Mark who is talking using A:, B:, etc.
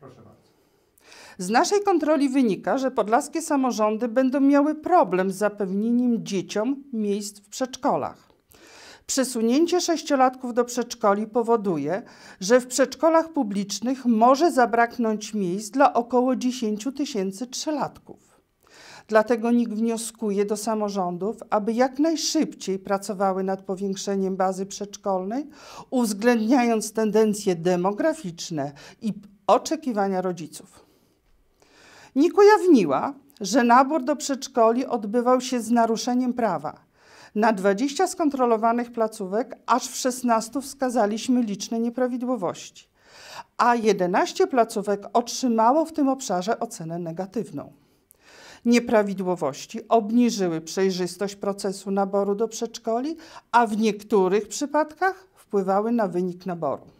A: Proszę bardzo. Z naszej kontroli wynika, że podlaskie samorządy będą miały problem z zapewnieniem dzieciom miejsc w przedszkolach. Przesunięcie sześciolatków do przedszkoli powoduje, że w przedszkolach publicznych może zabraknąć miejsc dla około 10 tysięcy trzylatków. Dlatego NIK wnioskuje do samorządów, aby jak najszybciej pracowały nad powiększeniem bazy przedszkolnej, uwzględniając tendencje demograficzne i oczekiwania rodziców. Nik ujawniła, że nabór do przedszkoli odbywał się z naruszeniem prawa. Na 20 skontrolowanych placówek aż w 16 wskazaliśmy liczne nieprawidłowości, a 11 placówek otrzymało w tym obszarze ocenę negatywną. Nieprawidłowości obniżyły przejrzystość procesu naboru do przedszkoli, a w niektórych przypadkach wpływały na wynik naboru.